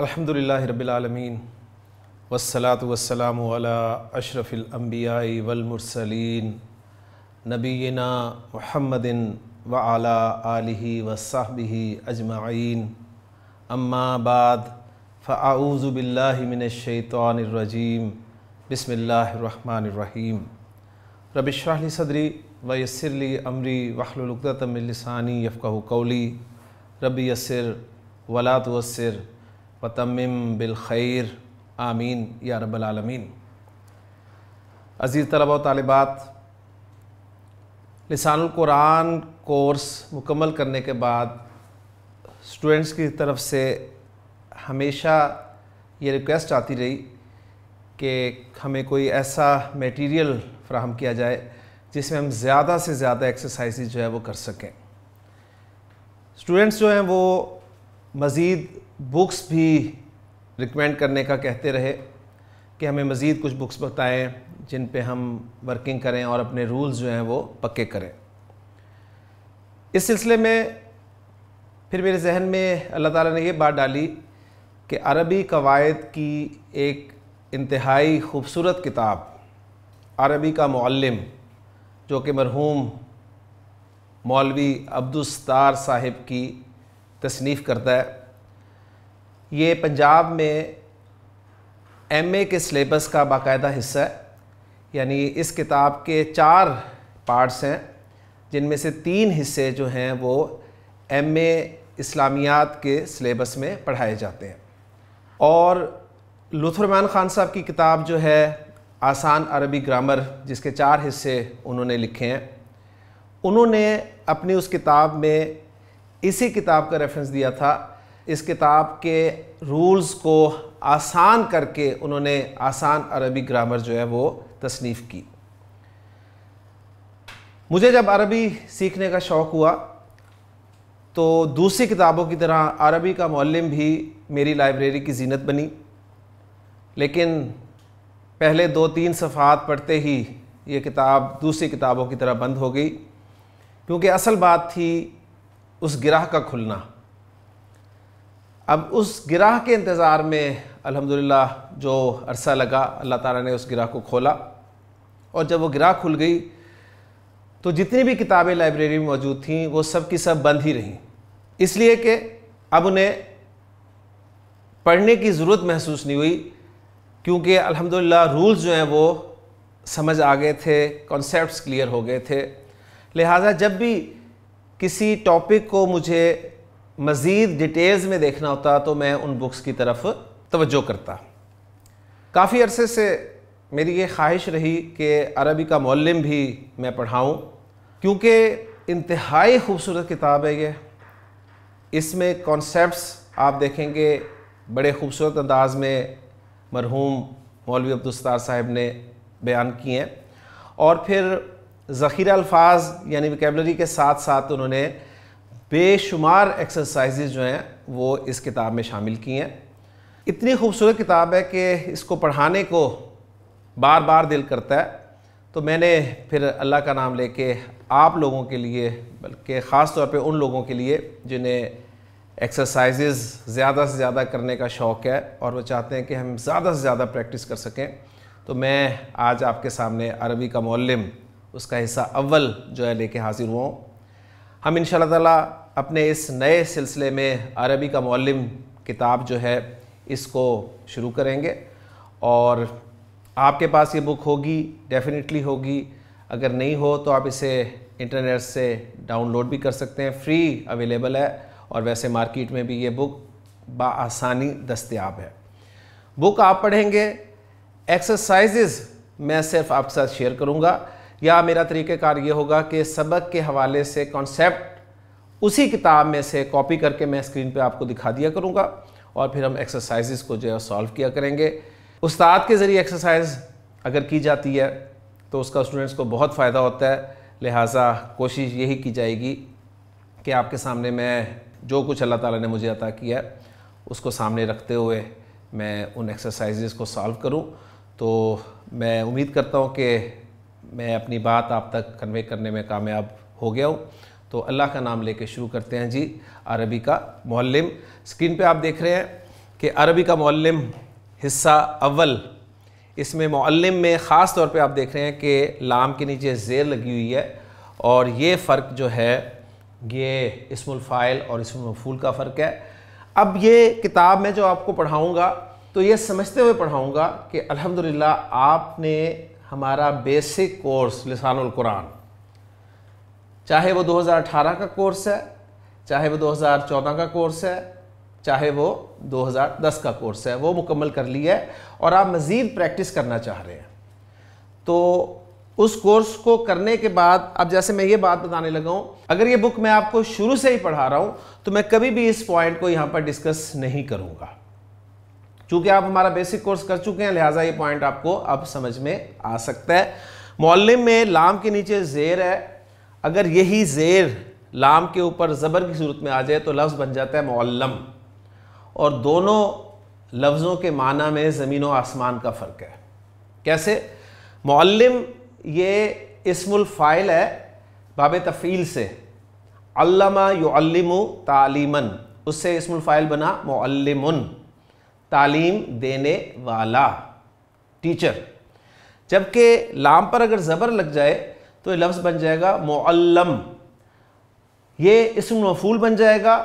الحمد للہ رب العالمین والصلاة والسلام على اشرف الانبیاء والمرسلین نبینا محمد وعلا آلہ وصحبہ اجمعین اما بعد فاعوذ باللہ من الشیطان الرجیم بسم اللہ الرحمن الرحیم رب اشرح لی صدری ویسر لی امری عمری وخل من لسانی یفقا قولی رب یسر ولا توسر وتمم بالخیر آمین یا رب العالمین عزیز طلبہ و طالبات لسان القرآن کورس مکمل کرنے کے بعد اسٹوڈنٹس کی طرف سے ہمیشہ یہ ریکویسٹ آتی رہی کہ ہمیں کوئی ایسا میٹیریل فراہم کیا جائے جس میں ہم زیادہ سے زیادہ ایکسرسائزی جو ہے وہ کر سکیں سٹوئنٹس جو ہیں وہ مزید بکس بھی ریکمینڈ کرنے کا کہتے رہے کہ ہمیں مزید کچھ بکس بتائیں جن پہ ہم ورکنگ کریں اور اپنے رولز جو ہیں وہ پکے کریں اس سلسلے میں پھر میرے ذہن میں اللہ تعالیٰ نے یہ بات ڈالی کہ عربی قواعد کی ایک انتہائی خوبصورت کتاب عربی کا معلم جو کہ مرحوم مولوی عبدالستار صاحب کی تصنیف کرتا ہے یہ پنجاب میں ایم اے کے سلیبس کا باقاعدہ حصہ ہے یعنی اس کتاب کے چار پارٹس ہیں جن میں سے تین حصے جو ہیں وہ ایم اے اسلامیات کے سلیبس میں پڑھائے جاتے ہیں اور لطرمان خان صاحب کی کتاب جو ہے آسان عربی گرامر جس کے چار حصے انہوں نے لکھے ہیں انہوں نے اپنی اس کتاب میں اسی کتاب کا ریفرنس دیا تھا اس کتاب کے رولز کو آسان کر کے انہوں نے آسان عربی گرامر جو ہے وہ تصنیف کی مجھے جب عربی سیکھنے کا شوق ہوا تو دوسری کتابوں کی طرح عربی کا معلم بھی میری لائبریری کی زینت بنی لیکن پہلے دو تین صفحات پڑھتے ہی یہ کتاب دوسری کتابوں کی طرح بند ہو گئی کیونکہ اصل بات تھی اس گرہ کا کھلنا اب اس گراہ کے انتظار میں الحمدللہ جو عرصہ لگا اللہ تعالیٰ نے اس گراہ کو کھولا اور جب وہ گراہ کھل گئی تو جتنی بھی کتابیں لائبریری میں موجود تھیں وہ سب کی سب بند ہی رہیں اس لیے کہ اب انہیں پڑھنے کی ضرورت محسوس نہیں ہوئی کیونکہ الحمدللہ رولز جو ہیں وہ سمجھ آ گئے تھے کانسیپٹس کلیئر ہو گئے تھے لہٰذا جب بھی کسی ٹاپک کو مجھے مزید ڈیٹیلز میں دیکھنا ہوتا تو میں ان بکس کی طرف توجہ کرتا کافی عرصے سے میری یہ خواہش رہی کہ عربی کا معلم بھی میں پڑھاؤں کیونکہ انتہائی خوبصورت کتاب ہے یہ اس میں کانسیپٹس آپ دیکھیں گے بڑے خوبصورت انداز میں مرحوم مولوی عبدالستار صاحب نے بیان کیے ہیں اور پھر ذخیرہ الفاظ یعنی وکیبلری کے ساتھ ساتھ انہوں نے بے شمار ایکسرسائزز جو ہیں وہ اس کتاب میں شامل کی ہیں اتنی خوبصورت کتاب ہے کہ اس کو پڑھانے کو بار بار دل کرتا ہے تو میں نے پھر اللہ کا نام لے کے آپ لوگوں کے لیے بلکہ خاص طور پہ ان لوگوں کے لیے جنہیں ایکسرسائزز زیادہ سے زیادہ کرنے کا شوق ہے اور وہ چاہتے ہیں کہ ہم زیادہ سے زیادہ پریکٹس کر سکیں تو میں آج آپ کے سامنے عربی کا معلم اس کا حصہ اول جو ہے لے کے حاضر ہوا ہوں ہم ان شاء اللہ تعالیٰ اپنے اس نئے سلسلے میں عربی کا معلم کتاب جو ہے اس کو شروع کریں گے اور آپ کے پاس یہ بک ہوگی ڈیفینیٹلی ہوگی اگر نہیں ہو تو آپ اسے انٹرنیٹ سے ڈاؤن لوڈ بھی کر سکتے ہیں فری اویلیبل ہے اور ویسے مارکیٹ میں بھی یہ بک بآسانی دستیاب ہے بک آپ پڑھیں گے ایکسرسائزز میں صرف آپ کے ساتھ شیئر کروں گا یا میرا طریقہ کار یہ ہوگا کہ سبق کے حوالے سے کانسیپٹ اسی کتاب میں سے کاپی کر کے میں اسکرین پہ آپ کو دکھا دیا کروں گا اور پھر ہم ایکسرسائزز کو جو ہے سالو کیا کریں گے استاد کے ذریعے ایکسرسائز اگر کی جاتی ہے تو اس کا اسٹوڈنٹس کو بہت فائدہ ہوتا ہے لہٰذا کوشش یہی کی جائے گی کہ آپ کے سامنے میں جو کچھ اللہ تعالیٰ نے مجھے عطا کیا ہے اس کو سامنے رکھتے ہوئے میں ان ایکسرسائزز کو سالو کروں تو میں امید کرتا ہوں کہ میں اپنی بات آپ تک کنوے کرنے میں کامیاب ہو گیا ہوں تو اللہ کا نام لے کے شروع کرتے ہیں جی عربی کا معلم اسکرین پہ آپ دیکھ رہے ہیں کہ عربی کا معلم حصہ اول اس میں معلم میں خاص طور پہ آپ دیکھ رہے ہیں کہ لام کے نیچے زیر لگی ہوئی ہے اور یہ فرق جو ہے یہ اسم الفائل اور اسم المفول کا فرق ہے اب یہ کتاب میں جو آپ کو پڑھاؤں گا تو یہ سمجھتے ہوئے پڑھاؤں گا کہ الحمدللہ آپ نے ہمارا بیسک کورس لسان القرآن چاہے وہ دو ہزار اٹھارہ کا کورس ہے چاہے وہ دو ہزار چودہ کا کورس ہے چاہے وہ دو ہزار دس کا کورس ہے وہ مکمل کر لی ہے اور آپ مزید پریکٹس کرنا چاہ رہے ہیں تو اس کورس کو کرنے کے بعد اب جیسے میں یہ بات بتانے لگا ہوں اگر یہ بک میں آپ کو شروع سے ہی پڑھا رہا ہوں تو میں کبھی بھی اس پوائنٹ کو یہاں پر ڈسکس نہیں کروں گا چونکہ آپ ہمارا بیسک کورس کر چکے ہیں لہٰذا یہ پوائنٹ آپ کو اب سمجھ میں آ سکتا ہے مولم میں لام کے نیچے زیر ہے اگر یہی زیر لام کے اوپر زبر کی صورت میں آ جائے تو لفظ بن جاتا ہے معلم اور دونوں لفظوں کے معنی میں زمین و آسمان کا فرق ہے کیسے معلم یہ اسم الفائل ہے باب تفیل سے علمہ یعلم علم اس سے اسم الفائل بنا معلم تعلیم دینے والا ٹیچر جبکہ لام پر اگر زبر لگ جائے تو یہ لفظ بن جائے گا معلم یہ اسم مفعول بن جائے گا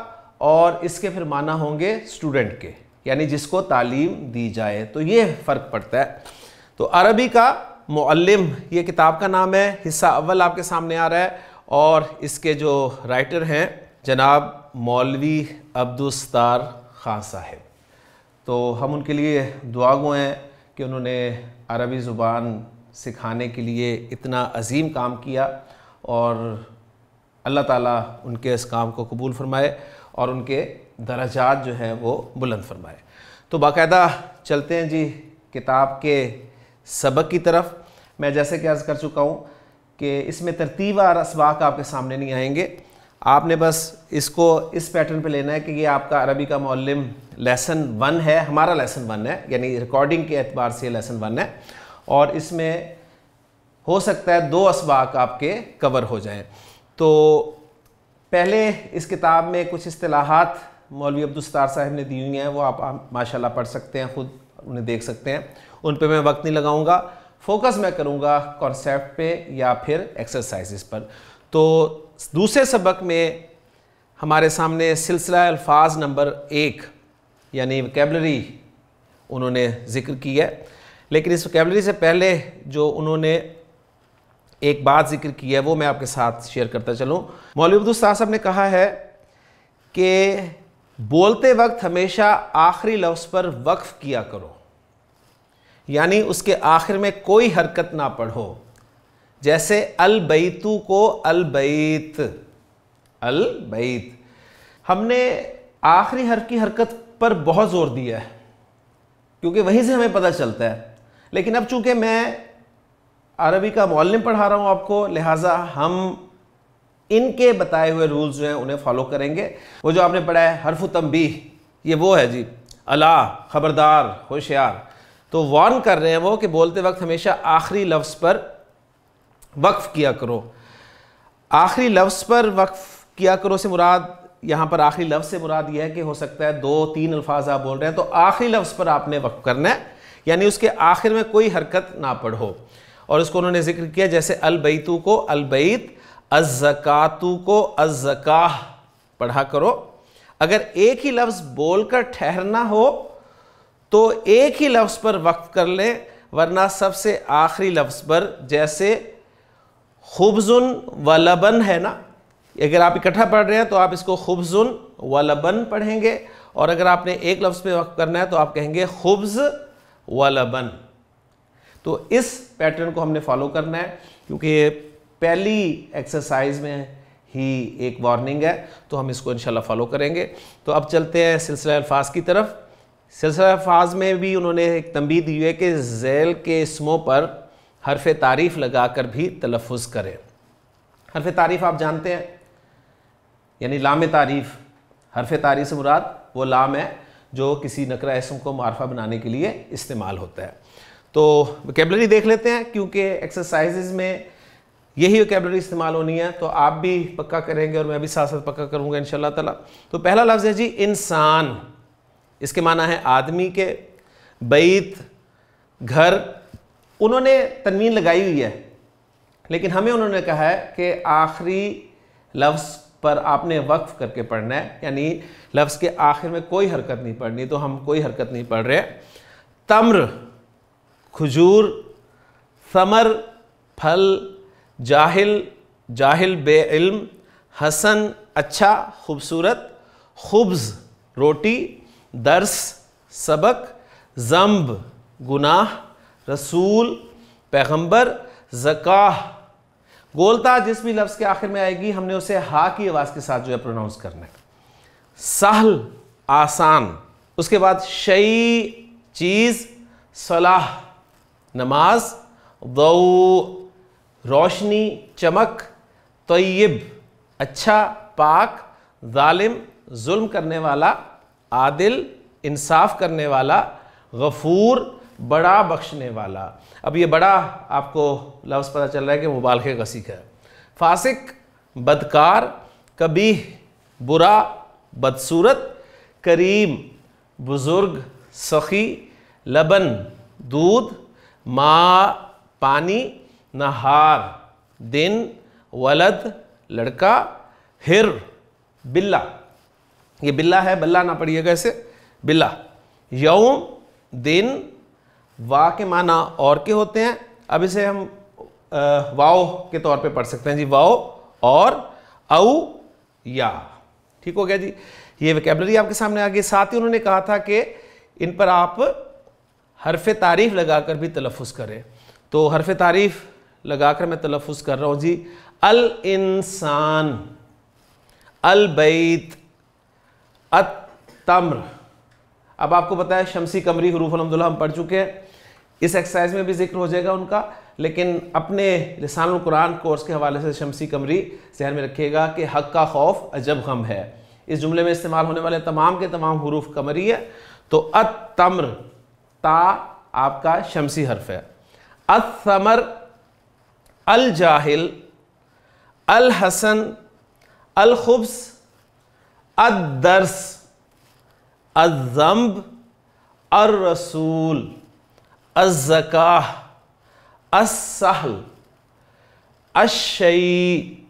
اور اس کے پھر معنی ہوں گے اسٹوڈنٹ کے یعنی جس کو تعلیم دی جائے تو یہ فرق پڑتا ہے تو عربی کا معلم یہ کتاب کا نام ہے حصہ اول آپ کے سامنے آ رہا ہے اور اس کے جو رائٹر ہیں جناب مولوی عبدالستار خان صاحب تو ہم ان کے لیے دعا گو ہیں کہ انہوں نے عربی زبان سکھانے کے لیے اتنا عظیم کام کیا اور اللہ تعالیٰ ان کے اس کام کو قبول فرمائے اور ان کے درجات جو ہیں وہ بلند فرمائے تو باقاعدہ چلتے ہیں جی کتاب کے سبق کی طرف میں جیسے کہ عرض کر چکا ہوں کہ اس میں ترتیب اور اسباق آپ کے سامنے نہیں آئیں گے آپ نے بس اس کو اس پیٹرن پہ لینا ہے کہ یہ آپ کا عربی کا معلم لیسن ون ہے ہمارا لیسن ون ہے یعنی ریکارڈنگ کے اعتبار سے یہ لیسن ون ہے اور اس میں ہو سکتا ہے دو اسباق آپ کے کور ہو جائیں تو پہلے اس کتاب میں کچھ اصطلاحات مولوی عبدالستار صاحب نے دی ہوئی ہیں وہ آپ ماشاء اللہ پڑھ سکتے ہیں خود انہیں دیکھ سکتے ہیں ان پہ میں وقت نہیں لگاؤں گا فوکس میں کروں گا کانسیپٹ پہ یا پھر ایکسرسائزز پر تو دوسرے سبق میں ہمارے سامنے سلسلہ الفاظ نمبر ایک یعنی ویکیبلری انہوں نے ذکر کی ہے لیکن اس وکیبلری سے پہلے جو انہوں نے ایک بات ذکر کی ہے وہ میں آپ کے ساتھ شیئر کرتا چلوں مولوی عبدالس صاحب نے کہا ہے کہ بولتے وقت ہمیشہ آخری لفظ پر وقف کیا کرو یعنی اس کے آخر میں کوئی حرکت نہ پڑھو جیسے البیتو کو البیت البیت ہم نے آخری حرف کی حرکت پر بہت زور دیا ہے کیونکہ وہیں سے ہمیں پتہ چلتا ہے لیکن اب چونکہ میں عربی کا معلم پڑھا رہا ہوں آپ کو لہٰذا ہم ان کے بتائے ہوئے رولز جو ہیں انہیں فالو کریں گے وہ جو آپ نے پڑھا ہے حرف و تنبیح یہ وہ ہے جی اللہ خبردار ہوشیار تو وارن کر رہے ہیں وہ کہ بولتے وقت ہمیشہ آخری لفظ پر وقف کیا کرو آخری لفظ پر وقف کیا کرو سے مراد یہاں پر آخری لفظ سے مراد یہ ہے کہ ہو سکتا ہے دو تین الفاظ آپ بول رہے ہیں تو آخری لفظ پر آپ نے وقف کرنا ہے یعنی اس کے آخر میں کوئی حرکت نہ پڑھو اور اس کو انہوں نے ذکر کیا جیسے البیتو کو البیت الزکاتو کو الزکاہ پڑھا کرو اگر ایک ہی لفظ بول کر ٹھہرنا ہو تو ایک ہی لفظ پر وقف کر لیں ورنہ سب سے آخری لفظ پر جیسے خبزن و لبن ہے نا اگر آپ اکٹھا پڑھ رہے ہیں تو آپ اس کو خبزن و لبن پڑھیں گے اور اگر آپ نے ایک لفظ پہ وقف کرنا ہے تو آپ کہیں گے خبز والا بن تو اس پیٹرن کو ہم نے فالو کرنا ہے کیونکہ یہ پہلی ایکسرسائز میں ہی ایک وارننگ ہے تو ہم اس کو انشاءاللہ فالو کریں گے تو اب چلتے ہیں سلسلہ الفاظ کی طرف سلسلہ الفاظ میں بھی انہوں نے ایک تنبیہ دی ہے کہ ذیل کے اسموں پر حرف تعریف لگا کر بھی تلفظ کریں حرف تعریف آپ جانتے ہیں یعنی لام تعریف حرف تعریف سے مراد وہ لام ہے جو کسی اسم کو معرفہ بنانے کے لیے استعمال ہوتا ہے تو وکیبلری دیکھ لیتے ہیں کیونکہ ایکسرسائزز میں یہی وکیبلری استعمال ہونی ہے تو آپ بھی پکا کریں گے اور میں بھی ساتھ ساتھ پکا کروں گا انشاءاللہ تعالی تو پہلا لفظ ہے جی انسان اس کے معنی ہے آدمی کے بیت گھر انہوں نے تنوین لگائی ہوئی ہے لیکن ہمیں انہوں نے کہا ہے کہ آخری لفظ پر آپ نے وقف کر کے پڑھنا ہے یعنی لفظ کے آخر میں کوئی حرکت نہیں پڑھنی تو ہم کوئی حرکت نہیں پڑھ رہے تمر کھجور ثمر پھل جاہل جاہل بے علم حسن اچھا خوبصورت خبز روٹی درس سبق زمب گناہ رسول پیغمبر زکاہ گولتا جس بھی لفظ کے آخر میں آئے گی ہم نے اسے ہا کی آواز کے ساتھ جو ہے پروناؤنس کرنا ہے سہل آسان اس کے بعد شعی چیز صلاح نماز روشنی چمک طیب اچھا پاک ظالم ظلم کرنے والا عادل انصاف کرنے والا غفور بڑا بخشنے والا اب یہ بڑا آپ کو لفظ پتہ چل رہا ہے کہ غسی کا ہے فاسق بدکار کبھی برا بدصورت کریم بزرگ سخی لبن دودھ ماں پانی نہار دن ولد لڑکا ہر بلا یہ بلہ ہے بلہ نہ پڑھیے اسے بلہ یوم دن وا کے معنی اور کے ہوتے ہیں اب اسے ہم واؤ کے طور پہ پڑھ سکتے ہیں جی واؤ اور او یا ٹھیک ہو گیا جی یہ ویکیبلری آپ کے سامنے آ گئی ساتھ ہی انہوں نے کہا تھا کہ ان پر آپ حرف تعریف لگا کر بھی تلفظ کریں تو حرف تعریف لگا کر میں تلفظ کر رہا ہوں جی الانسان البیت التمر اب آپ کو بتایا شمسی کمری حروف الحمد ہم پڑھ چکے ہیں اس ایکسرسائز میں بھی ذکر ہو جائے گا ان کا لیکن اپنے لسان القرآن کورس کے حوالے سے شمسی کمری سہر میں رکھیے گا کہ حق کا خوف عجب غم ہے اس جملے میں استعمال ہونے والے تمام کے تمام حروف کمری ہے تو اتمر تا آپ کا شمسی حرف ہے اتمر الجاہل الحسن القبص الدرس الزمب الرسول الزکاہ السحل الشیع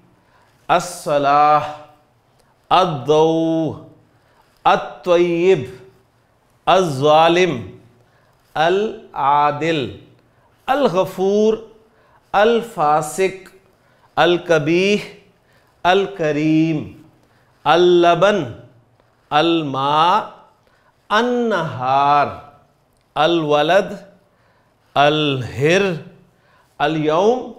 الصلاح الدو الطیب الظالم العادل الغفور الفاسق القبیح الکریم الماء النہار الولد الولد الہر الیوم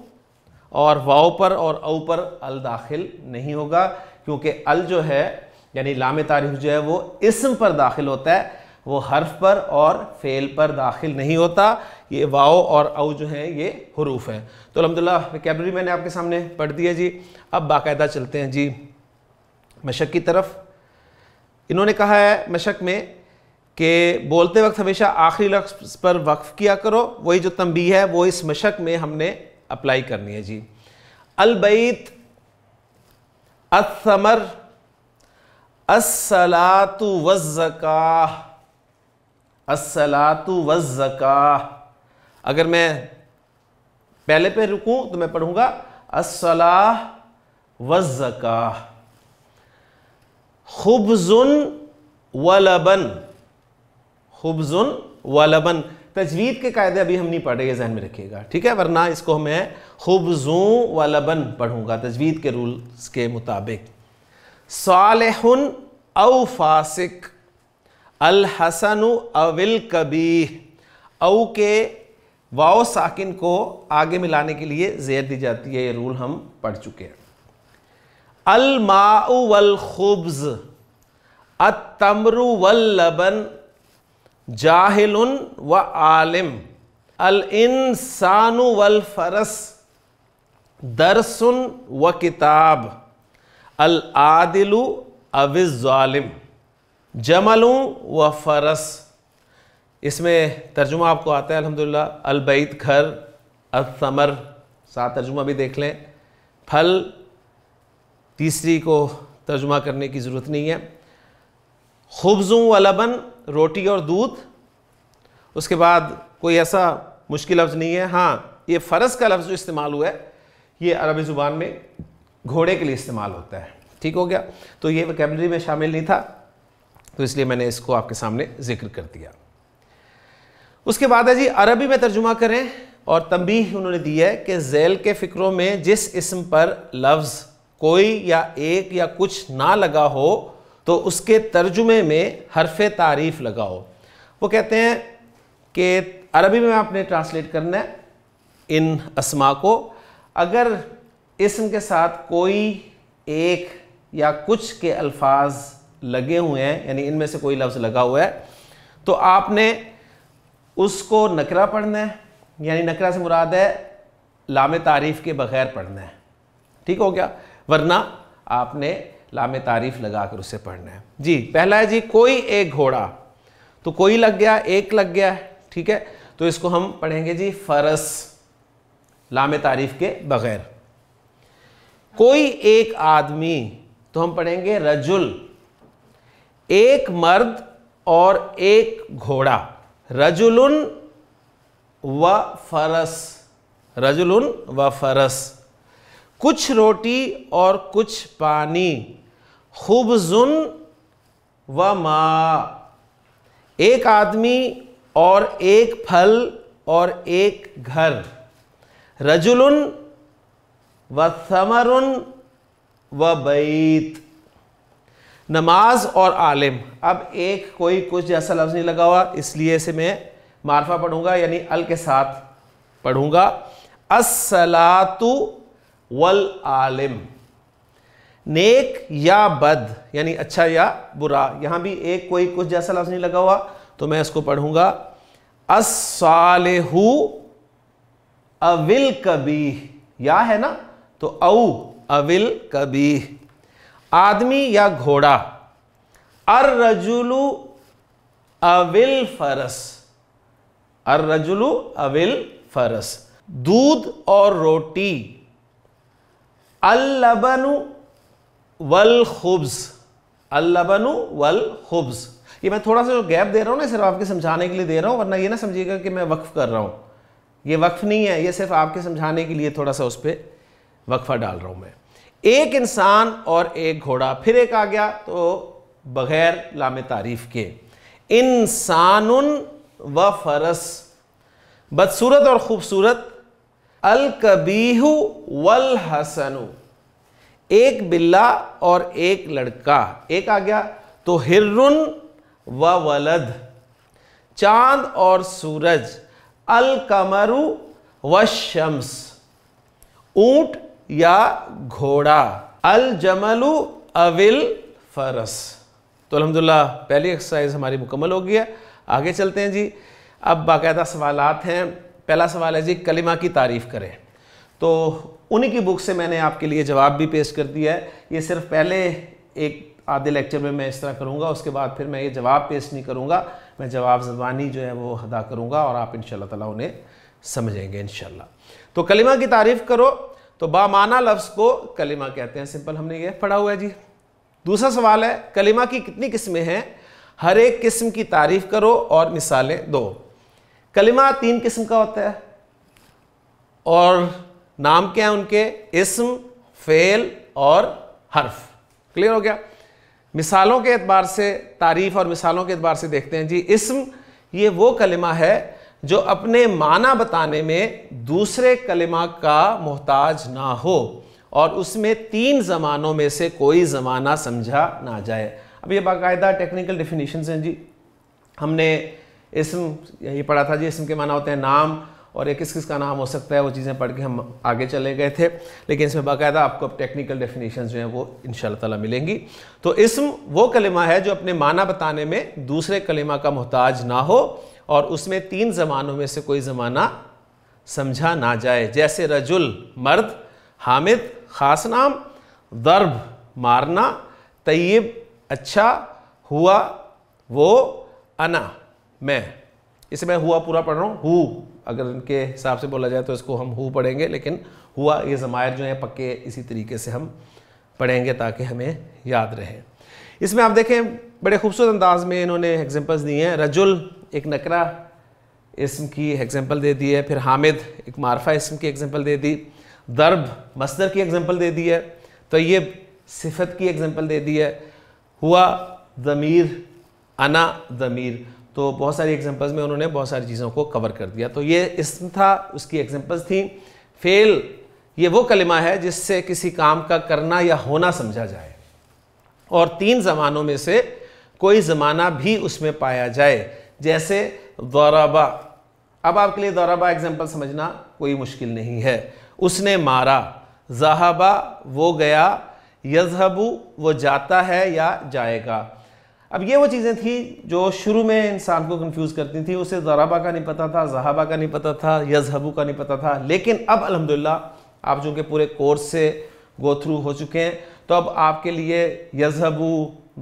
اور واؤ پر اور او پر الداخل نہیں ہوگا کیونکہ ال جو ہے یعنی لام تاریخ جو ہے وہ اسم پر داخل ہوتا ہے وہ حرف پر اور فعل پر داخل نہیں ہوتا یہ واؤ اور او جو ہیں یہ حروف ہیں تو الحمدللہ ویکیبلری میں نے آپ کے سامنے پڑھ دی ہے جی اب باقاعدہ چلتے ہیں جی مشک کی طرف انہوں نے کہا ہے مشک میں کہ بولتے وقت ہمیشہ آخری لفظ پر وقف کیا کرو وہی جو تمبی ہے وہ اس مشق میں ہم نے اپلائی کرنی ہے جی البیت الثمر السلاۃ والزکاہ وزکا والزکاہ وزکا اگر میں پہلے پہ رکوں تو میں پڑھوں گا اسلاح وزکا خبزن ولبن و لبن خبزن و لبن تجوید کے قاعدے ابھی ہم نہیں رہے یہ ذہن میں رکھے گا ٹھیک ہے ورنہ اس کو میں خبزوں و لبن پڑھوں گا تجوید کے رول کے مطابق او فاسق الحسن او کے ساکن کو آگے ملانے کے لیے زیر دی جاتی ہے یہ رول ہم پڑھ چکے ہیں الماء والخبز التمر واللبن جاہل و عالم الانسان والفرس درس و کتاب العادل اوز ظالم جملوں و فرس اس میں ترجمہ آپ کو آتا ہے الحمدللہ البعید گھر الثمر ساتھ ترجمہ بھی دیکھ لیں پھل تیسری کو ترجمہ کرنے کی ضرورت نہیں ہے خبزوں و لبن روٹی اور دودھ اس کے بعد کوئی ایسا مشکل لفظ نہیں ہے ہاں یہ فرض کا لفظ جو استعمال ہوا ہے یہ عربی زبان میں گھوڑے کے لیے استعمال ہوتا ہے ٹھیک ہو گیا تو یہ ویکیبلری میں شامل نہیں تھا تو اس لیے میں نے اس کو آپ کے سامنے ذکر کر دیا اس کے بعد ہے جی عربی میں ترجمہ کریں اور تنبیہ انہوں نے دی ہے کہ ذیل کے فکروں میں جس اسم پر لفظ کوئی یا ایک یا کچھ نہ لگا ہو تو اس کے ترجمے میں حرف تعریف لگاؤ وہ کہتے ہیں کہ عربی میں آپ نے ٹرانسلیٹ کرنا ہے ان اسما کو اگر اسم کے ساتھ کوئی ایک یا کچھ کے الفاظ لگے ہوئے ہیں یعنی ان میں سے کوئی لفظ لگا ہوا ہے تو آپ نے اس کو نکرہ پڑھنا ہے یعنی نکرہ سے مراد ہے لام تعریف کے بغیر پڑھنا ہے ٹھیک ہو گیا ورنہ آپ نے لام تعریف لگا کر اسے پڑھنا ہے جی پہلا ہے جی کوئی ایک گھوڑا تو کوئی لگ گیا ایک لگ گیا ٹھیک ہے تو اس کو ہم پڑھیں گے جی فرس لام تعریف کے بغیر کوئی ایک آدمی تو ہم پڑھیں گے رجل ایک مرد اور ایک گھوڑا رجل و فرس رجل و فرس کچھ روٹی اور کچھ پانی خوب و ماں ایک آدمی اور ایک پھل اور ایک گھر رجلن و ثمرن و بیت نماز اور عالم اب ایک کوئی کچھ جیسا لفظ نہیں لگا ہوا اس لیے اسے میں معرفہ پڑھوں گا یعنی ال کے ساتھ پڑھوں گا السلاۃ والعالم نیک یا بد یعنی اچھا یا برا یہاں بھی ایک کوئی کچھ جیسا لفظ نہیں لگا ہوا تو میں اس کو پڑھوں گا اول کبھی یا ہے نا تو او اول کبھی آدمی یا گھوڑا ار رجولو اول فرس ار رجولو اول فرس دودھ اور روٹی اللبنو والخبز اللبن والخبز یہ میں تھوڑا سا جو گیپ دے رہا ہوں نا صرف آپ کے سمجھانے کے لیے دے رہا ہوں ورنہ یہ نہ سمجھیے گا کہ میں وقف کر رہا ہوں یہ وقف نہیں ہے یہ صرف آپ کے سمجھانے کے لیے تھوڑا سا اس پہ وقفہ ڈال رہا ہوں میں ایک انسان اور ایک گھوڑا پھر ایک آ گیا تو بغیر لام تعریف کے انسان و فرس بدصورت اور خوبصورت الکبیح والحسن ایک بلا اور ایک لڑکا ایک آ گیا تو ولد چاند اور سورج و شمس اونٹ یا گھوڑا الجملو اول فرس تو الحمدللہ پہلی ایکسرسائز ہماری مکمل ہو گئی ہے آگے چلتے ہیں جی اب باقاعدہ سوالات ہیں پہلا سوال ہے جی کلمہ کی تعریف کریں تو انہی کی بک سے میں نے آپ کے لیے جواب بھی پیش کر دیا ہے یہ صرف پہلے ایک آدھے لیکچر میں میں اس طرح کروں گا اس کے بعد پھر میں یہ جواب پیش نہیں کروں گا میں جواب زبانی جو ہے وہ ادا کروں گا اور آپ ان شاء اللہ تعالیٰ انہیں سمجھیں گے انشاءاللہ تو کلمہ کی تعریف کرو تو بامانہ لفظ کو کلمہ کہتے ہیں سمپل ہم نے یہ پڑھا ہوا ہے جی دوسرا سوال ہے کلمہ کی کتنی قسمیں ہیں ہر ایک قسم کی تعریف کرو اور مثالیں دو کلمہ تین قسم کا ہوتا ہے اور نام کیا ہے ان کے اسم فیل اور حرف کلیئر ہو گیا مثالوں کے اعتبار سے تعریف اور مثالوں کے اعتبار سے دیکھتے ہیں جی اسم یہ وہ کلمہ ہے جو اپنے معنی بتانے میں دوسرے کلمہ کا محتاج نہ ہو اور اس میں تین زمانوں میں سے کوئی زمانہ سمجھا نہ جائے اب یہ باقاعدہ ٹیکنیکل ڈیفینیشنز ہیں جی ہم نے اسم یہی پڑھا تھا جی اسم کے معنی ہوتے ہیں نام اور یہ کس کس کا نام ہو سکتا ہے وہ چیزیں پڑھ کے ہم آگے چلے گئے تھے لیکن اس میں باقاعدہ آپ کو ٹیکنیکل ڈیفینیشنز جو ہیں وہ ان شاء اللہ تعالیٰ ملیں گی تو اسم وہ کلمہ ہے جو اپنے معنی بتانے میں دوسرے کلمہ کا محتاج نہ ہو اور اس میں تین زمانوں میں سے کوئی زمانہ سمجھا نہ جائے جیسے رجل مرد حامد خاص نام درب مارنا طیب اچھا ہوا وہ انا میں اس میں ہوا پورا پڑھ رہا ہوں ہو اگر ان کے حساب سے بولا جائے تو اس کو ہم ہو پڑھیں گے لیکن ہوا یہ ضمائر جو ہیں پکے اسی طریقے سے ہم پڑھیں گے تاکہ ہمیں یاد رہے اس میں آپ دیکھیں بڑے خوبصورت انداز میں انہوں نے ایگزامپلز دی ہیں رجل ایک نکرا اسم کی ایگزامپل دے دی ہے پھر حامد ایک معرفہ اسم کی ایگزامپل دے دی درب مصدر کی ایگزامپل دے دی ہے یہ صفت کی ایگزامپل دے دی ہے ہوا ضمیر انا ضمیر تو بہت ساری ایگزامپلس میں انہوں نے بہت ساری چیزوں کو کور کر دیا تو یہ اسم تھا اس کی ایگزامپلس تھیں فیل یہ وہ کلمہ ہے جس سے کسی کام کا کرنا یا ہونا سمجھا جائے اور تین زمانوں میں سے کوئی زمانہ بھی اس میں پایا جائے جیسے دورابا اب آپ کے لیے دورابا ایگزامپل سمجھنا کوئی مشکل نہیں ہے اس نے مارا زہبا وہ گیا یزہبو وہ جاتا ہے یا جائے گا اب یہ وہ چیزیں تھیں جو شروع میں انسان کو کنفیوز کرتی تھیں اسے ذرابا کا نہیں پتا تھا زہابہ کا نہیں پتا تھا یزہبو کا نہیں پتہ تھا لیکن اب الحمدللہ آپ جو کہ پورے کورس سے گو تھرو ہو چکے ہیں تو اب آپ کے لیے یزہبو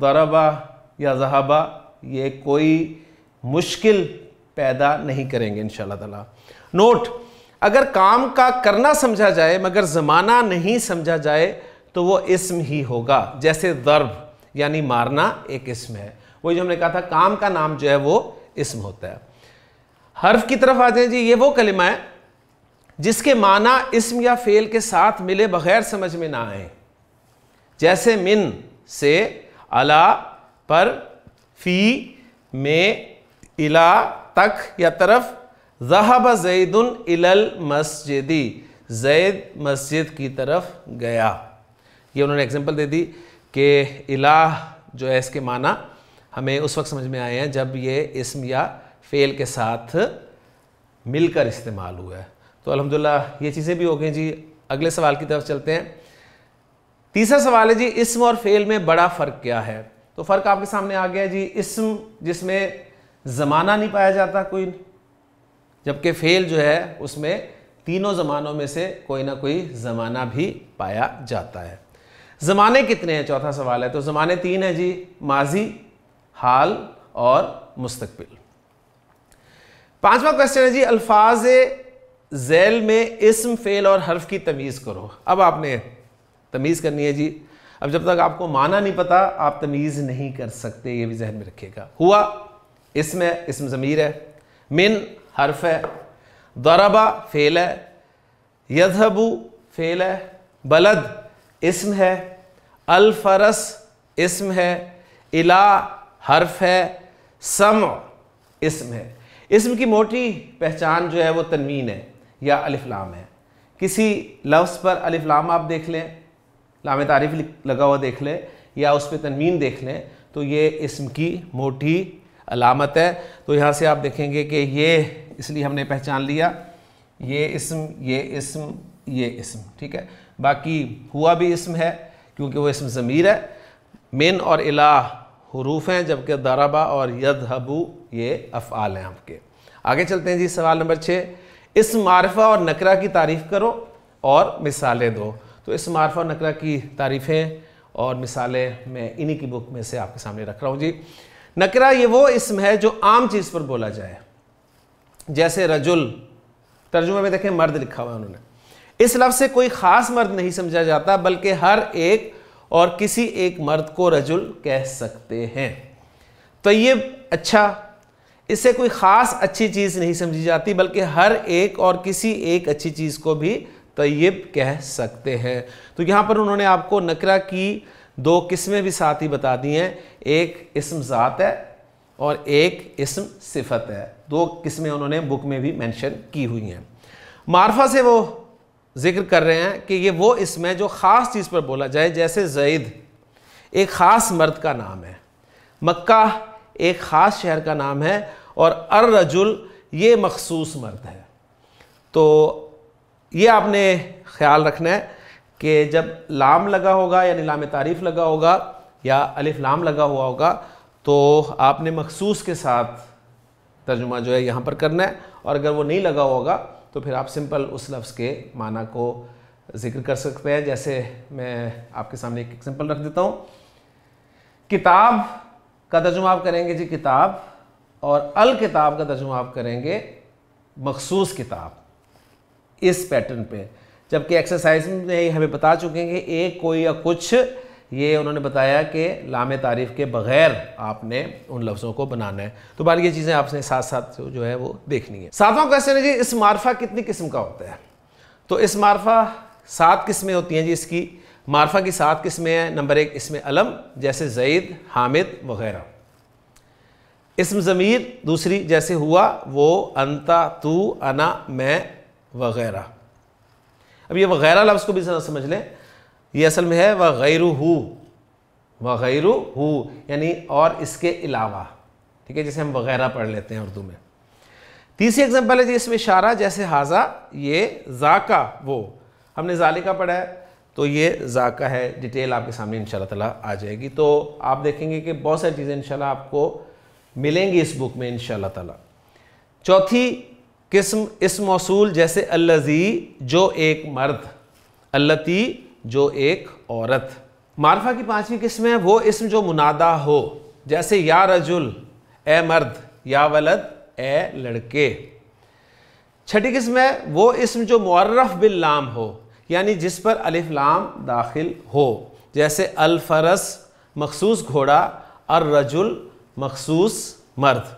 ذرابا یا زہابہ یہ کوئی مشکل پیدا نہیں کریں گے انشاءاللہ تعالی نوٹ اگر کام کا کرنا سمجھا جائے مگر زمانہ نہیں سمجھا جائے تو وہ اسم ہی ہوگا جیسے ذرب یعنی مارنا ایک اسم ہے وہی ہم نے کہا تھا کام کا نام جو ہے وہ اسم ہوتا ہے حرف کی طرف آتے ہیں جی یہ وہ کلمہ ہے جس کے معنی اسم یا فیل کے ساتھ ملے بغیر سمجھ میں نہ آئیں جیسے من سے الا پر فی میں الا تک یا طرف ذہب زید ان المسجدی زید مسجد کی طرف گیا یہ انہوں نے ایگزامپل دے دی کہ الہ جو ہے اس کے معنی ہمیں اس وقت سمجھ میں آئے ہیں جب یہ اسم یا فیل کے ساتھ مل کر استعمال ہوا ہے تو الحمدللہ یہ چیزیں بھی ہو گئیں جی اگلے سوال کی طرف چلتے ہیں تیسرا سوال ہے جی اسم اور فیل میں بڑا فرق کیا ہے تو فرق آپ کے سامنے آ گیا ہے جی اسم جس میں زمانہ نہیں پایا جاتا کوئی جبکہ فعل فیل جو ہے اس میں تینوں زمانوں میں سے کوئی نہ کوئی زمانہ بھی پایا جاتا ہے زمانے کتنے ہیں چوتھا سوال ہے تو زمانے تین ہیں جی ماضی حال اور مستقبل پانچواں کوشچن ہے جی الفاظ ذیل میں اسم فیل اور حرف کی تمیز کرو اب آپ نے تمیز کرنی ہے جی اب جب تک آپ کو مانا نہیں پتا آپ تمیز نہیں کر سکتے یہ بھی ذہن میں رکھے گا ہوا اسم ہے اسم ضمیر ہے من حرف ہے دوربا فیل ہے یدھبو فعل فیل ہے بلد اسم ہے الفرس اسم ہے الہ حرف ہے سمع اسم ہے اسم کی موٹی پہچان جو ہے وہ تنوین ہے یا الفلام ہے کسی لفظ پر الفلام آپ دیکھ لیں لام تعریف لگا ہوا دیکھ لیں یا اس پہ تنوین دیکھ لیں تو یہ اسم کی موٹی علامت ہے تو یہاں سے آپ دیکھیں گے کہ یہ اس لیے ہم نے پہچان لیا یہ اسم یہ اسم یہ اسم ٹھیک ہے باقی ہوا بھی اسم ہے کیونکہ وہ اسم ضمیر ہے من اور الہ حروف ہیں جبکہ دربہ اور یدہبو یہ افعال ہیں آپ کے آگے چلتے ہیں جی سوال نمبر چھ اس معرفہ اور نقرہ کی تعریف کرو اور مثالیں دو تو اس معرفہ اور نقرہ کی تعریفیں اور مثالیں میں انہی کی بک میں سے آپ کے سامنے رکھ رہا ہوں جی نکرہ یہ وہ اسم ہے جو عام چیز پر بولا جائے جیسے رجل ترجمہ میں دیکھیں مرد لکھا ہوا ہے انہوں نے اس لفظ سے کوئی خاص مرد نہیں سمجھا جاتا بلکہ ہر ایک اور کسی ایک مرد کو رجل کہہ سکتے ہیں طیب اچھا اس سے کوئی خاص اچھی چیز نہیں سمجھی جاتی بلکہ ہر ایک اور کسی ایک اچھی چیز کو بھی طیب کہہ سکتے ہیں تو یہاں پر انہوں نے آپ کو نکرا کی دو قسمیں بھی ساتھ ہی بتا دی ہیں ایک اسم ذات ہے اور ایک اسم صفت ہے دو قسمیں انہوں نے بک میں بھی مینشن کی ہوئی ہیں معرفہ سے وہ ذکر کر رہے ہیں کہ یہ وہ اس میں جو خاص چیز پر بولا جائے جیسے زید ایک خاص مرد کا نام ہے مکہ ایک خاص شہر کا نام ہے اور الرجل یہ مخصوص مرد ہے تو یہ آپ نے خیال رکھنا ہے کہ جب لام لگا ہوگا یعنی لام تعریف لگا ہوگا یا الف لام لگا ہوا ہوگا تو آپ نے مخصوص کے ساتھ ترجمہ جو ہے یہاں پر کرنا ہے اور اگر وہ نہیں لگا ہوگا تو پھر آپ سمپل اس لفظ کے معنی کو ذکر کر سکتے ہیں جیسے میں آپ کے سامنے ایک سمپل رکھ دیتا ہوں کتاب کا ترجمہ آپ کریں گے جی کتاب اور الکتاب کا ترجمہ کریں گے مخصوص کتاب اس پیٹرن پہ جبکہ ایکسرسائز میں ہمیں بتا چکے ہیں کہ ایک کوئی یا کچھ یہ انہوں نے بتایا کہ لام تعریف کے بغیر آپ نے ان لفظوں کو بنانا ہے تو بار یہ چیزیں آپ نے ساتھ ساتھ جو ہے وہ دیکھنی ہے ساتواں کوشچن ایسے ہے جی اس معرفہ کتنی قسم کا ہوتا ہے تو اس معرفہ سات قسمیں ہوتی ہیں جی اس کی معرفہ کی سات قسمیں ہیں نمبر ایک اسم علم جیسے زید حامد وغیرہ اسم ضمیر دوسری جیسے ہوا وہ انتا تو انا میں وغیرہ اب یہ وغیرہ لفظ کو بھی ذرا سمجھ لیں یہ اصل میں ہے وہ غیر و غیر یعنی اور اس کے علاوہ ٹھیک ہے جیسے ہم وغیرہ پڑھ لیتے ہیں اردو میں تیسری اگزامپل ہے جی اس میں اشارہ جیسے حاضہ یہ ذاکہ وہ ہم نے ذالقہ پڑھا ہے تو یہ ذاکہ ہے ڈیٹیل آپ کے سامنے ان شاء اللہ تعالیٰ آ جائے گی تو آپ دیکھیں گے کہ بہت ساری چیزیں ان شاء اللہ آپ کو ملیں گی اس بک میں ان شاء اللہ تعالیٰ چوتھی قسم اس موصول جیسے اللذی جو ایک مرد اللتی جو ایک عورت معرفہ کی پانچویں قسم ہے وہ اسم جو منادہ ہو جیسے یا رجل اے مرد یا ولد اے لڑکے چھٹی قسم ہے وہ اسم جو معرف باللام ہو یعنی جس پر الف لام داخل ہو جیسے الفرس مخصوص گھوڑا الرجل مخصوص مرد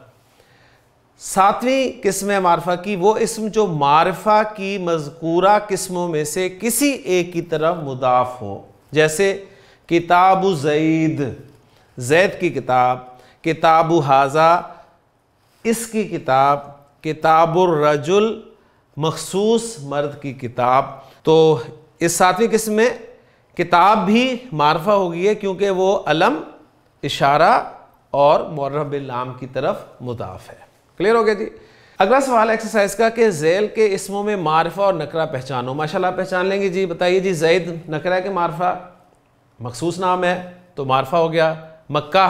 ساتویں قسم معرفہ کی وہ اسم جو معرفہ کی مذکورہ قسموں میں سے کسی ایک کی طرف مضاف ہو جیسے کتاب زید زید کی کتاب کتاب حاضہ اس کی کتاب کتاب الرجل مخصوص مرد کی کتاب تو اس ساتویں قسم میں کتاب بھی معرفہ ہو گئی ہے کیونکہ وہ علم اشارہ اور مورب اللہ کی طرف مضاف ہے کلیئر ہو گیا جی اگلا سوال ہے ایکسرسائز کا کہ ذیل کے اسموں میں معرفہ اور نکرہ پہچانو ماشاءاللہ ماشاء اللہ پہچان لیں گے جی بتائیے جی زید نکرہ کے معرفہ مخصوص نام ہے تو معرفہ ہو گیا مکہ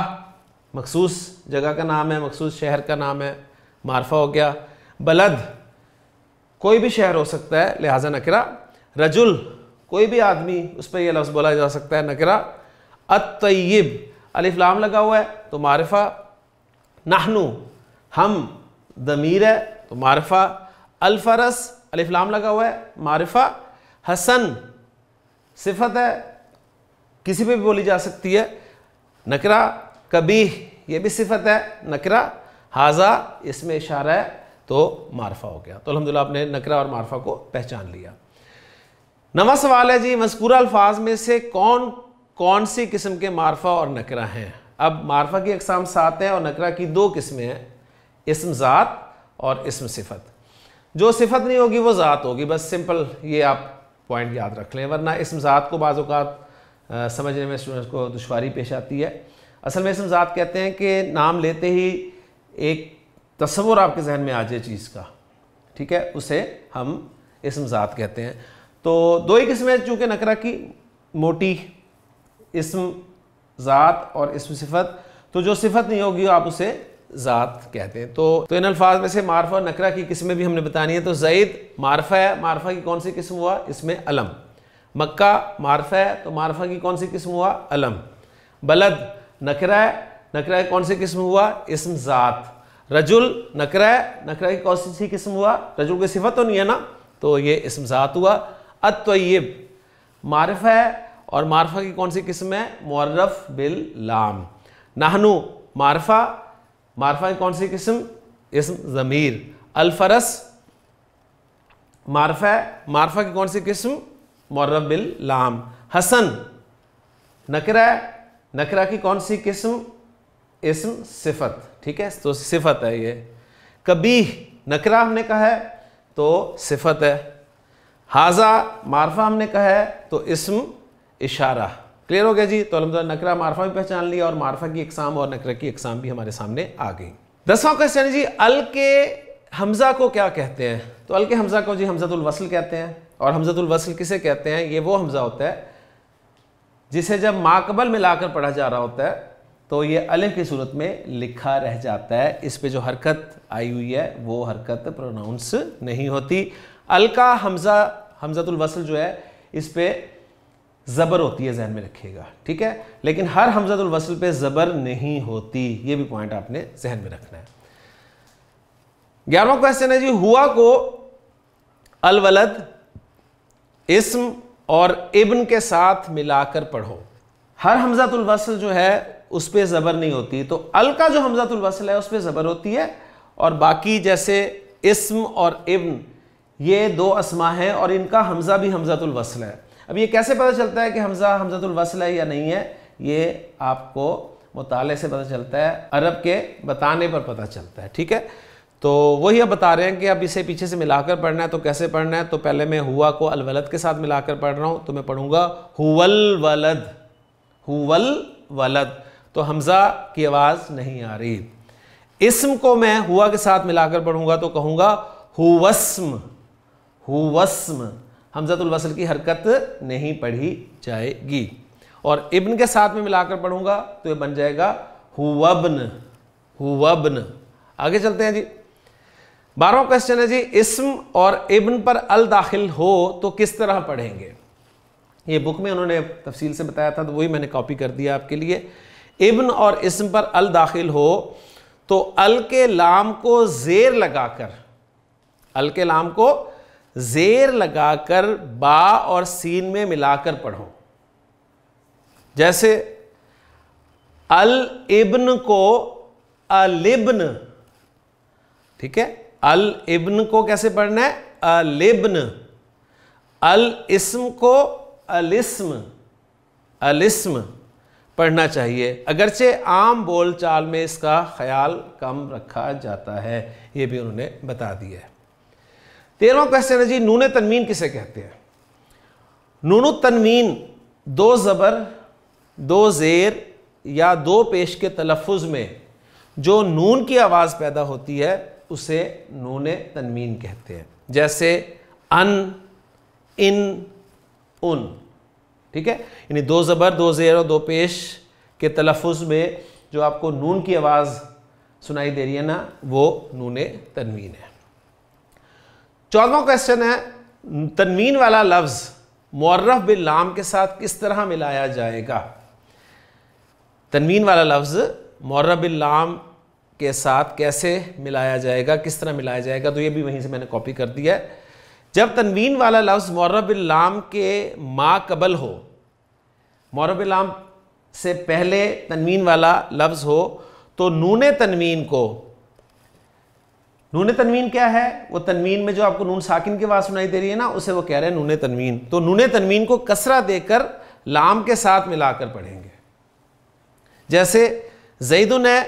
مخصوص جگہ کا نام ہے مخصوص شہر کا نام ہے معرفہ ہو گیا بلد کوئی بھی شہر ہو سکتا ہے لہٰذا نکرہ رجل کوئی بھی آدمی اس پہ یہ لفظ بولا جا سکتا ہے نکرہ ات طیب الفلام لگا ہوا ہے تو معرفہ نہنو ہم دمیر ہے تو معرفہ الفرس الفلام لگا ہوا ہے معرفہ حسن صفت ہے کسی پہ بھی بولی جا سکتی ہے نکرا کبیح یہ بھی صفت ہے نکرا حاضہ اس میں اشارہ ہے تو معرفہ ہو گیا تو الحمدللہ آپ نے نکرا اور معرفہ کو پہچان لیا نما سوال ہے جی مذکورہ الفاظ میں سے کون کون سی قسم کے معرفہ اور نکرا ہیں اب معرفہ کی اقسام سات ہیں اور نکرا کی دو قسمیں ہیں اسم ذات اور اسم صفت جو صفت نہیں ہوگی وہ ذات ہوگی بس سمپل یہ آپ پوائنٹ یاد رکھ لیں ورنہ اسم ذات کو بعض اوقات سمجھنے میں اسٹوڈنٹس کو دشواری پیش آتی ہے اصل میں اسم ذات کہتے ہیں کہ نام لیتے ہی ایک تصور آپ کے ذہن میں آ جائے چیز کا ٹھیک ہے اسے ہم اسم ذات کہتے ہیں تو دو ہی قسمیں چونکہ نکرہ کی موٹی اسم ذات اور اسم صفت تو جو صفت نہیں ہوگی آپ اسے ذات کہتے ہیں تو تو ان الفاظ میں سے معرفہ اور نکرہ کی قسمیں بھی ہم نے بتانی ہے تو زید معرفہ ہے معرفہ کی کون سی قسم ہوا اس میں علم مکہ معرفہ ہے تو معرفہ کی کون سی قسم ہوا علم بلد نکرہ ہے نکرہ کی کون سی قسم ہوا اسم ذات رجل نکرہ ہے نکرہ کی کون سی قسم ہوا رجل کی صفت تو نہیں ہے نا تو یہ اسم ذات ہوا اتویب معرفہ ہے اور معرفہ کی کون سی قسم ہے معرف باللام نحنو نہنو معرفہ کی کون سی قسم اسم ضمیر الفرس معرفہ معرفہ کی کون سی قسم محرب باللام حسن نکرہ نکرہ کی کون سی قسم اسم صفت ٹھیک ہے تو صفت ہے یہ کبھی نکرہ ہم نے کہا ہے تو صفت ہے حاضہ معرفہ ہم نے کہا ہے تو اسم اشارہ کلیئر ہو گیا جی تو نکرہ معرفہ بھی پہچان لیا اور معرفہ کی اقسام اور نکرہ کی اقسام بھی ہمارے سامنے آ گئی جی ال کے حمزہ کو کیا کہتے ہیں تو ال کے حمزہ کو جی حمزت الوصل کہتے ہیں اور حمزت یہ وہ حمزہ ہوتا ہے جسے جب ماقبل میں لا کر پڑھا جا رہا ہوتا ہے تو یہ الف کی صورت میں لکھا رہ جاتا ہے اس پہ جو حرکت آئی ہوئی ہے وہ حرکت پروناؤنس نہیں ہوتی ال کا حمزہ حمزت الوصل جو ہے اس پہ زبر ہوتی ہے ذہن میں رکھیے گا ٹھیک ہے لیکن ہر حمزت الوصل پہ زبر نہیں ہوتی یہ بھی پوائنٹ آپ نے ذہن میں رکھنا ہے گیارہواں کوشچن ہے جی ہوا کو الولد اسم اور ابن کے ساتھ ملا کر پڑھو ہر حمزت الوصل جو ہے اس پہ زبر نہیں ہوتی تو ال کا جو حمزت الوصل ہے اس پہ زبر ہوتی ہے اور باقی جیسے اسم اور ابن یہ دو اسما ہیں اور ان کا حمزہ بھی حمزت الوصل ہے اب یہ کیسے پتہ چلتا ہے کہ حمزہ حمزہ الوصل ہے یا نہیں ہے یہ آپ کو مطالعے سے پتہ چلتا ہے عرب کے بتانے پر پتہ چلتا ہے ٹھیک ہے تو وہی اب بتا رہے ہیں کہ اب اسے پیچھے سے ملا کر پڑھنا ہے تو کیسے پڑھنا ہے تو پہلے میں ہوا کو الولد کے ساتھ ملا کر پڑھ رہا ہوں تو میں پڑھوں گا ہول ولد ہول ولد تو حمزہ کی آواز نہیں آ رہی اسم کو میں ہوا کے ساتھ ملا کر پڑھوں گا تو کہوں گا ہوسم ہوسم حمزت الوصل کی حرکت نہیں پڑھی جائے گی اور ابن کے ساتھ میں ملا کر پڑھوں گا تو یہ بن جائے گا آگے چلتے ہیں جی بارہ کوشچن ہے جی اسم اور ابن پر الداخل ہو تو کس طرح پڑھیں گے یہ بک میں انہوں نے تفصیل سے بتایا تھا تو وہی میں نے کاپی کر دیا آپ کے لیے ابن اور اسم پر الداخل ہو تو ال کے لام کو زیر لگا کر ال کے لام کو زیر لگا کر با اور سین میں ملا کر پڑھو جیسے البن کو البن ٹھیک ہے البن کو کیسے پڑھنا ہے البن السم کو السم السم پڑھنا چاہیے اگرچہ عام بول چال میں اس کا خیال کم رکھا جاتا ہے یہ بھی انہوں نے بتا دیا ہے تیرواں کوشچن ہے جی نون تنوین کسے کہتے ہیں نون تنوین دو زبر دو زیر یا دو پیش کے تلفظ میں جو نون کی آواز پیدا ہوتی ہے اسے نون تنوین کہتے ہیں جیسے ان ان ان ٹھیک ہے یعنی دو زبر دو زیر اور دو پیش کے تلفظ میں جو آپ کو نون کی آواز سنائی دے رہی ہے نا وہ نون تنوین ہے کوشچن ہے تنوین والا لفظ معرف باللام کے ساتھ کس طرح ملایا جائے گا تنوین والا لفظ معرف باللام کے ساتھ کیسے ملایا جائے گا کس طرح ملایا جائے گا تو یہ بھی وہیں سے میں نے کاپی کر دیا ہے جب تنوین والا لفظ مورب اللام کے ما قبل ہو مورب اللام سے پہلے تنوین والا لفظ ہو تو نون تنوین کو نون تنوین کیا ہے وہ تنوین میں جو آپ کو نون ساکن کی بعد سنائی دے رہی ہے نا اسے وہ کہہ رہے ہیں نون تنوین تو نون تنوین کو کسرہ دے کر لام کے ساتھ ملا کر پڑھیں گے جیسے زیدن ہے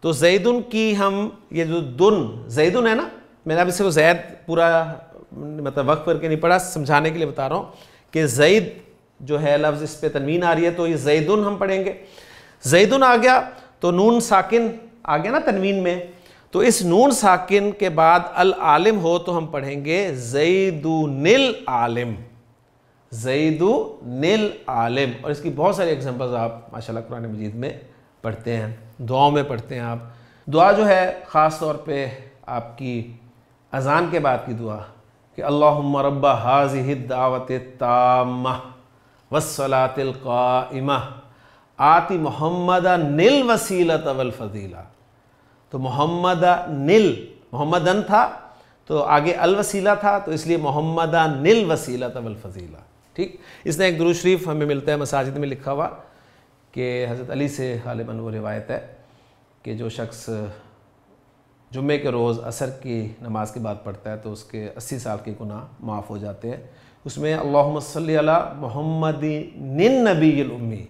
تو زیدن کی ہم یہ جو دن زیدن ہے نا میں نے اب اسے وہ زید پورا مطلب وقف پر کے نہیں پڑھا سمجھانے کے لیے بتا رہا ہوں کہ زید جو ہے لفظ اس پہ تنوین آ رہی ہے تو یہ زیدن ہم پڑھیں گے زیدن آ گیا تو نون ساکن آ گیا نا تنوین میں تو اس نون ساکن کے بعد العالم ہو تو ہم پڑھیں گے زید نل عالم زید نل عالم اور اس کی بہت ساری اگزامپلز آپ ماشاء اللہ قرآن مجید میں پڑھتے ہیں دعاؤں میں پڑھتے ہیں آپ دعا جو ہے خاص طور پہ آپ کی اذان کے بعد کی دعا کہ اللہ رب حاضح دعوت تام وسلاۃ القاعمہ آتی محمد وسیلت اول فضیلہ تو محمد نل محمد ان تھا تو آگے الوسیلہ تھا تو اس لیے محمد نل وسیلہ تب الفضیلہ ٹھیک اس نے ایک درو شریف ہمیں ملتا ہے مساجد میں لکھا ہوا کہ حضرت علی سے غالباً وہ روایت ہے کہ جو شخص جمعے کے روز عصر کی نماز کے بعد پڑھتا ہے تو اس کے اسی سال کے گناہ معاف ہو جاتے ہیں اس میں اللہم صلی علی محمد نن نبی الامی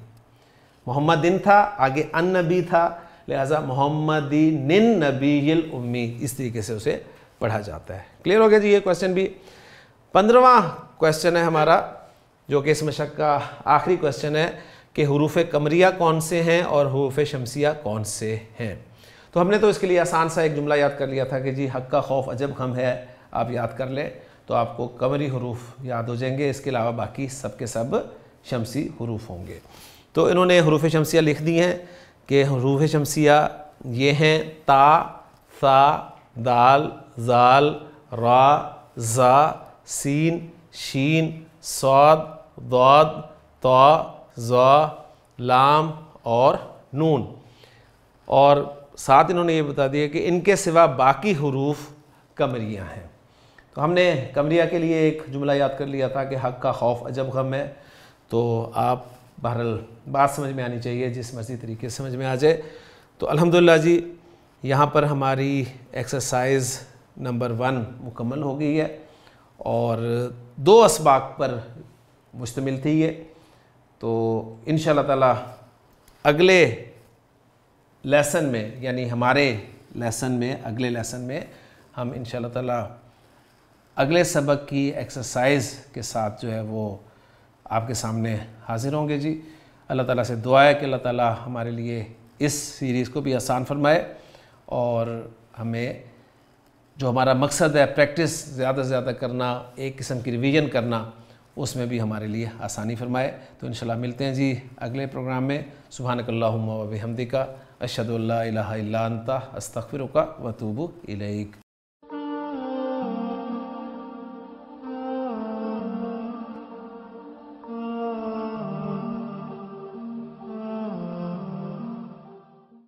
محمد دن تھا آگے ان نبی تھا لہٰذا محمدی نن نبی الامی اس طریقے سے اسے پڑھا جاتا ہے کلیئر ہو گیا جی یہ کویشچن بھی پندرہواں کویشچن ہے ہمارا جو کہ اس مشق کا آخری کوشچن ہے کہ حروف کمریہ کون سے ہیں اور حروف شمسیہ کون سے ہیں تو ہم نے تو اس کے لیے آسان سا ایک جملہ یاد کر لیا تھا کہ جی حق کا خوف عجب غم ہے آپ یاد کر لیں تو آپ کو قمری حروف یاد ہو جائیں گے اس کے علاوہ باقی سب کے سب شمسی حروف ہوں گے تو انہوں نے حروف شمسیہ لکھ دی ہیں کہ حروف شمسیہ یہ ہیں تا سا دال زال را زا سین شین سعد دعد تا زا لام اور نون اور ساتھ انہوں نے یہ بتا دیا کہ ان کے سوا باقی حروف کمریاں ہیں تو ہم نے کمریہ کے لیے ایک جملہ یاد کر لیا تھا کہ حق کا خوف عجب غم ہے تو آپ بہرحال بات سمجھ میں آنی چاہیے جس مرضی طریقے سمجھ میں آ جائے تو الحمدللہ جی یہاں پر ہماری ایکسرسائز نمبر ون مکمل ہو گئی ہے اور دو اسباق پر مشتمل تھی یہ تو ان شاء تعالیٰ اگلے لیسن میں یعنی ہمارے لیسن میں اگلے لیسن میں ہم ان شاء اللہ تعالیٰ اگلے سبق کی ایکسرسائز کے ساتھ جو ہے وہ آپ کے سامنے حاضر ہوں گے جی اللہ تعالیٰ سے دعا ہے کہ اللہ تعالیٰ ہمارے لیے اس سیریز کو بھی آسان فرمائے اور ہمیں جو ہمارا مقصد ہے پریکٹس زیادہ سے زیادہ کرنا ایک قسم کی ریویژن کرنا اس میں بھی ہمارے لیے آسانی فرمائے تو انشاءاللہ ملتے ہیں جی اگلے پروگرام میں سبحانک اللہم و کا اشہدو اللہ الہ الا انتا استغفرکا و توبو الیک